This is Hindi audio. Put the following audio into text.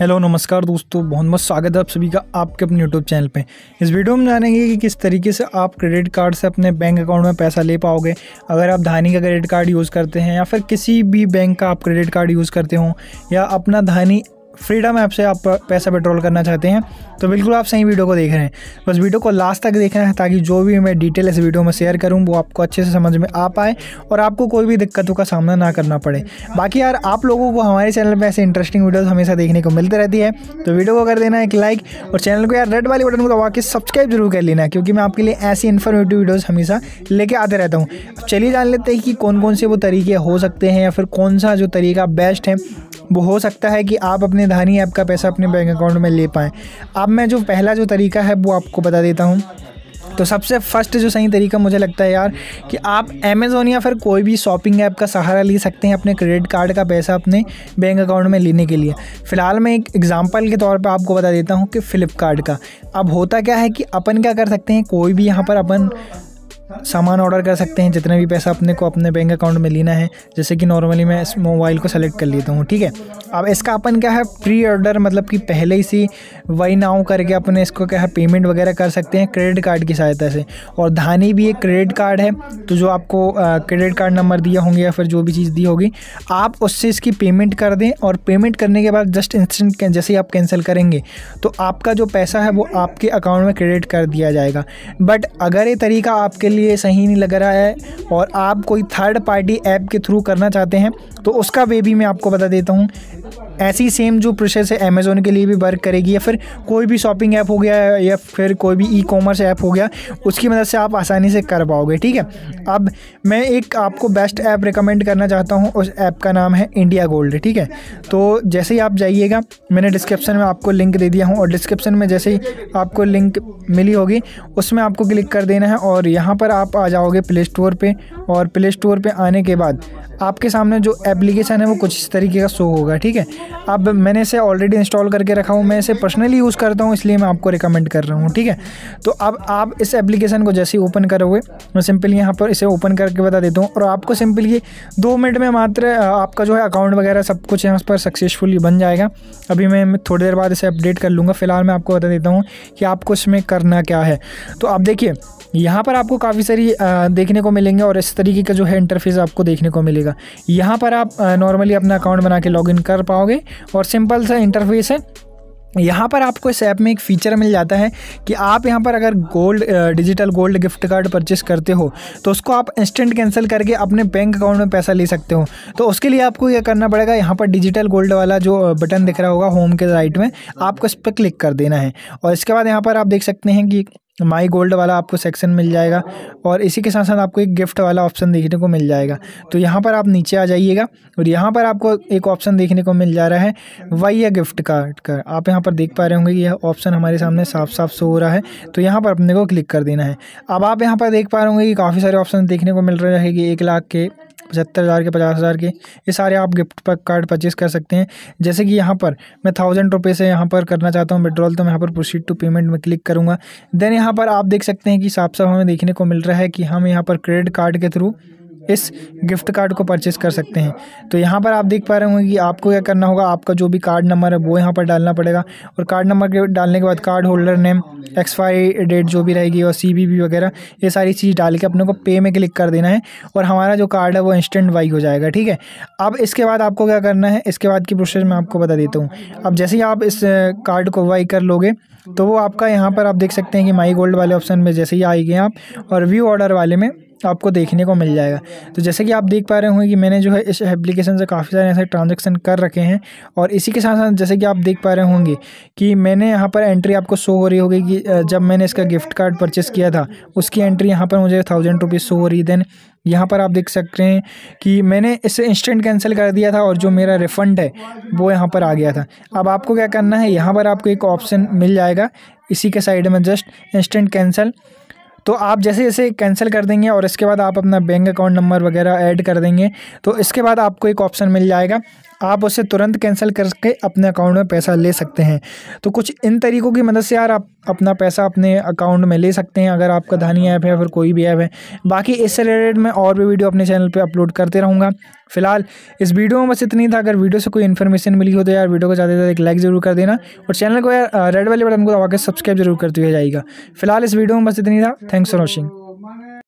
हेलो नमस्कार दोस्तों बहुत बहुत स्वागत है आप सभी का आपके अपने यूट्यूब चैनल पे इस वीडियो में जानेंगे कि किस तरीके से आप क्रेडिट कार्ड से अपने बैंक अकाउंट में पैसा ले पाओगे अगर आप धानी का क्रेडिट कार्ड यूज़ करते हैं या फिर किसी भी बैंक का आप क्रेडिट कार्ड यूज़ करते हो या अपना धानी फ्रीडम ऐप से आप पैसा पेट्रोल करना चाहते हैं तो बिल्कुल आप सही वीडियो को देख रहे हैं बस वीडियो को लास्ट तक देखना है ताकि जो भी मैं डिटेल इस वीडियो में शेयर करूं वो आपको अच्छे से समझ में आ पाए और आपको कोई भी दिक्कतों का सामना ना करना पड़े बाकी यार आप लोगों को हमारे चैनल पर ऐसे इंटरेस्टिंग वीडियोज़ हमेशा देखने को मिलती रहती है तो वीडियो को कर देना एक लाइक और चैनल को यार रेड वाली बटन को दबा के सब्सक्राइब जरूर कर लेना क्योंकि मैं आपके लिए ऐसी इन्फॉर्मेटिव वीडियोज़ हमेशा लेके आते रहता हूँ चलिए जान लेते हैं कि कौन कौन से वो तरीके हो सकते हैं या फिर कौन सा जो तरीका बेस्ट है वो हो सकता है कि आप अपने धानी ऐप का पैसा अपने बैंक अकाउंट में ले पाएँ अब मैं जो पहला जो तरीका है वो आपको बता देता हूँ तो सबसे फर्स्ट जो सही तरीका मुझे लगता है यार कि आप अमेज़ोन या फिर कोई भी शॉपिंग ऐप का सहारा ले सकते हैं अपने क्रेडिट कार्ड का पैसा अपने बैंक अकाउंट में लेने के लिए फ़िलहाल मैं एक एग्ज़ाम्पल के तौर पे आपको बता देता हूँ कि फ़्लिपकार्ट का अब होता क्या है कि अपन क्या कर सकते हैं कोई भी यहाँ पर अपन सामान ऑर्डर कर सकते हैं जितने भी पैसा अपने को अपने बैंक अकाउंट में लेना है जैसे कि नॉर्मली मैं इस मोबाइल को सेलेक्ट कर लेता हूँ ठीक है अब इसका अपन क्या है प्री ऑर्डर मतलब कि पहले ही सी वही नाउ करके अपने इसको क्या है पेमेंट वगैरह कर सकते हैं क्रेडिट कार्ड की सहायता से और धानी भी एक क्रेडिट कार्ड है तो जो आपको क्रेडिट कार्ड नंबर दिया होंगे या फिर जो भी चीज़ दी होगी आप उससे इसकी पेमेंट कर दें और पेमेंट करने के बाद जस्ट इंस्टेंट जैसे ही आप कैंसिल करेंगे तो आपका जो पैसा है वो आपके अकाउंट में क्रेडिट कर दिया जाएगा बट अगर ये तरीका आपके लिए लिए सही नहीं लग रहा है और आप कोई थर्ड पार्टी ऐप के थ्रू करना चाहते हैं तो उसका वे भी मैं आपको बता देता हूँ ऐसी सेम जो प्रोसेस है अमेज़ोन के लिए भी वर्क करेगी या फिर कोई भी शॉपिंग ऐप हो गया या फिर कोई भी ई कॉमर्स ऐप हो गया उसकी मदद से आप आसानी से कर पाओगे ठीक है अब मैं एक आपको बेस्ट ऐप रिकमेंड करना चाहता हूँ उस ऐप का नाम है इंडिया गोल्ड ठीक है तो जैसे ही आप जाइएगा मैंने डिस्क्रिप्शन में आपको लिंक दे दिया हूँ और डिस्क्रिप्शन में जैसे ही आपको लिंक मिली होगी उसमें आपको क्लिक कर देना है और यहाँ पर आप आ जाओगे प्ले स्टोर पर और प्ले स्टोर पर आने के बाद आपके सामने जो एप्लीकेशन है वो कुछ इस तरीके का शो होगा ठीक है अब मैंने इसे ऑलरेडी इंस्टॉल करके रखा हूँ मैं इसे पर्सनली यूज़ करता हूँ इसलिए मैं आपको रिकमेंड कर रहा हूँ ठीक है तो अब आप इस एप्लीकेशन को जैसे ही ओपन करोगे मैं सिंपली यहाँ पर इसे ओपन करके बता देता हूँ और आपको सिंपली दो मिनट में मात्र आपका जो है अकाउंट वगैरह सब कुछ यहाँ पर सक्सेसफुली बन जाएगा अभी मैं थोड़ी देर बाद इसे अपडेट कर लूँगा फ़िलहाल मैं आपको बता देता हूँ कि आपको इसमें करना क्या है तो आप देखिए यहाँ पर आपको काफ़ी सारी देखने को मिलेंगे और इस तरीके का जो है इंटरफेस आपको देखने को मिलेगा यहाँ पर आप नॉर्मली अपना अकाउंट बना के लॉग कर पाओगे करोगे और सिंपल सा इंटरफेस है यहाँ पर आपको इस ऐप में एक फ़ीचर मिल जाता है कि आप यहाँ पर अगर gold digital gold gift card purchase करते हो तो उसको आप इंस्टेंट कैंसिल करके अपने बैंक अकाउंट में पैसा ले सकते हो तो उसके लिए आपको यह करना पड़ेगा यहाँ पर डिजिटल गोल्ड वाला जो बटन दिख रहा होगा होम के राइट में आपको इस पर क्लिक कर देना है और इसके बाद यहाँ पर आप देख सकते हैं कि माई गोल्ड वाला आपको सेक्शन मिल जाएगा और इसी के साथ साथ आपको एक गिफ्ट वाला ऑप्शन देखने को मिल जाएगा तो यहाँ पर आप नीचे आ जाइएगा और यहाँ पर आपको एक ऑप्शन देखने को मिल जा रहा है या गिफ्ट कार्ड का आप यहाँ पर देख पा रहे होंगे कि यह ऑप्शन हमारे सामने साफ साफ शो हो रहा है तो यहाँ पर अपने को क्लिक कर देना है अब आप यहाँ पर देख पा रहे होंगे कि काफ़ी सारे ऑप्शन देखने को मिल रहे हैं कि एक लाख के पचहत्तर हज़ार के पचास हज़ार के ये सारे आप गिफ्ट पर कार्ड परचेज़ कर सकते हैं जैसे कि यहाँ पर मैं थाउजेंड रुपये से यहाँ पर करना चाहता हूँ विड्रॉल तो मैं यहाँ पर प्रोसीड टू पेमेंट में क्लिक करूँगा देन यहाँ पर आप देख सकते हैं कि साफ साफ हमें देखने को मिल रहा है कि हम यहाँ पर क्रेडिट कार्ड के थ्रू इस गिफ्ट कार्ड को परचेस कर सकते हैं तो यहाँ पर आप देख पा रहे होंगे कि आपको क्या करना होगा आपका जो भी कार्ड नंबर है वो यहाँ पर डालना पड़ेगा और कार्ड नंबर के डालने के बाद card holder name expiry date जो भी रहेगी और सी वगैरह ये सारी चीज़ डाल के अपने को पे में क्लिक कर देना है और हमारा जो कार्ड है वो इंस्टेंट वाई हो जाएगा ठीक है अब इसके बाद आपको क्या करना है इसके बाद की प्रोसेस मैं आपको बता देता हूँ अब जैसे ही आप इस कार्ड को वाई कर लोगे तो वो आपका यहाँ पर आप देख सकते हैं कि माई गोल्ड वाले ऑप्शन में जैसे ही आएंगे आप और व्यू ऑर्डर वाले में आपको देखने को मिल जाएगा तो जैसे कि आप देख पा रहे होंगे कि मैंने जो है इस एप्लीकेशन से काफ़ी सारे ऐसे ट्रांजेक्शन कर रखे हैं और इसी के साथ साथ जैसे कि आप देख पा रहे होंगे कि मैंने यहाँ पर एंट्री आपको शो हो रही होगी कि जब मैंने इसका गिफ्ट कार्ड परचेस किया था उसकी एंट्री यहाँ पर मुझे थाउजेंड रुपीज़ शो हो रही देन यहाँ पर आप देख सकते हैं कि मैंने इसे इंस्टेंट कैंसिल कर दिया था और जो मेरा रिफ़ंड है वो यहाँ पर आ गया था अब आपको क्या करना है यहाँ पर आपको एक ऑप्शन मिल जाएगा इसी के साइड में जस्ट इंस्टेंट कैंसिल तो आप जैसे जैसे कैंसिल कर देंगे और इसके बाद आप अपना बैंक अकाउंट नंबर वगैरह ऐड कर देंगे तो इसके बाद आपको एक ऑप्शन मिल जाएगा आप उसे तुरंत कैंसिल करके अपने अकाउंट में पैसा ले सकते हैं तो कुछ इन तरीक़ों की मदद से यार आप अपना पैसा अपने अकाउंट में ले सकते हैं अगर आपका धानी ऐप है फिर कोई भी ऐप है बाकी इससे रिलेटेड मैं और भी वीडियो अपने चैनल पे अपलोड करते रहूँगा फिलहाल इस वीडियो में बस इतनी था अगर वीडियो से कोई इन्फॉर्मेशन मिली हो तो यार वीडियो को ज़्यादा से ज़्यादा एक लाइक ज़रूर कर देना और चैनल को यार रेड वाले बटन को दबाकर के सब्सक्राइब जरूर करते हुए जाएगा फिलहाल इस वीडियो में बस इतनी था थैंक्स फॉर वॉचिंग